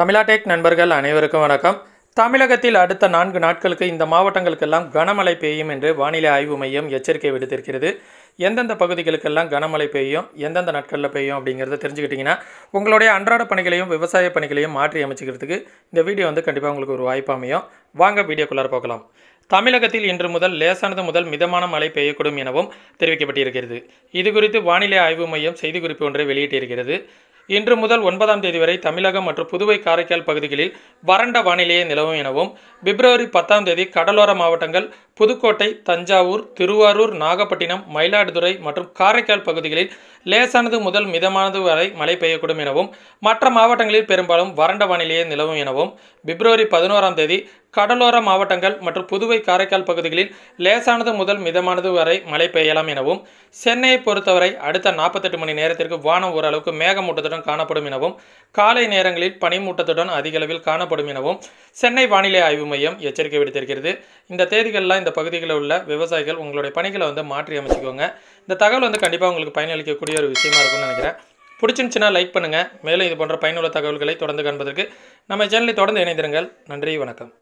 தமிழாடெக் நண்பர்கள் அனைவருக்கும் வணக்கம் தமிழகத்தில் அடுத்த நான்கு நாட்களுக்கு இந்த மாவட்டங்களுக்கெல்லாம் கனமழை பெய்யும் என்று வானிலை ஆய்வு மையம் எச்சரிக்கை விடுத்திருக்கிறது எந்தெந்த பகுதிகளுக்கெல்லாம் கனமழை பெய்யும் எந்தெந்த நாட்களில் பெய்யும் அப்படிங்கிறத தெரிஞ்சுக்கிட்டிங்கன்னா உங்களுடைய அன்றாட பணிகளையும் விவசாய பணிகளையும் மாற்றி அமைச்சிக்கிறதுக்கு இந்த வீடியோ வந்து கண்டிப்பாக உங்களுக்கு ஒரு வாய்ப்பு அமையும் வாங்க வீடியோக்குள்ளார போகலாம் தமிழகத்தில் இன்று முதல் லேசானது முதல் மிதமான மழை பெய்யக்கூடும் எனவும் தெரிவிக்கப்பட்டிருக்கிறது இது குறித்து வானிலை ஆய்வு மையம் செய்திக்குறிப்பு ஒன்றை வெளியிட்டிருக்கிறது இன்று முதல் ஒன்பதாம் தேதி வரை தமிழகம் மற்றும் புதுவை காரைக்கால் பகுதிகளில் வறண்ட வானிலையே நிலவும் எனவும் பிப்ரவரி பத்தாம் தேதி கடலோர மாவட்டங்கள் புதுக்கோட்டை தஞ்சாவூர் திருவாரூர் நாகப்பட்டினம் மயிலாடுதுறை மற்றும் காரைக்கால் பகுதிகளில் லேசானது முதல் மிதமானது வரை மழை பெய்யக்கூடும் எனவும் மற்ற மாவட்டங்களில் பெரும்பாலும் வறண்ட வானிலையே நிலவும் எனவும் பிப்ரவரி பதினோராம் தேதி கடலோர மாவட்டங்கள் மற்றும் புதுவை காரைக்கால் பகுதிகளில் லேசானது முதல் மிதமானது வரை மழை பெய்யலாம் எனவும் சென்னையை பொறுத்தவரை அடுத்த நாற்பத்தெட்டு மணி நேரத்திற்கு வானம் ஓரளவுக்கு மேகமூட்டத்துடன் காணப்படும் எனவும் காலை நேரங்களில் பனிமூட்டத்துடன் அதிக அளவில் காணப்படும் எனவும் சென்னை வானிலை ஆய்வு மையம் எச்சரிக்கை விடுத்திருக்கிறது இந்த தேதிகளெலாம் இந்த பகுதிகளில் உள்ள விவசாயிகள் உங்களுடைய பணிகளை வந்து மாற்றி அமைச்சிக்கோங்க இந்த தகவல் வந்து கண்டிப்பாக உங்களுக்கு பயனளிக்கக்கூடிய ஒரு விஷயமா இருக்கும்னு நினைக்கிறேன் பிடிச்சிருந்துச்சுன்னா லைக் பண்ணுங்கள் மேலும் இது போன்ற பயனுள்ள தகவல்களை தொடர்ந்து காண்பதற்கு நம்ம சேனலை தொடர்ந்து இணைந்திருங்கள் நன்றி வணக்கம்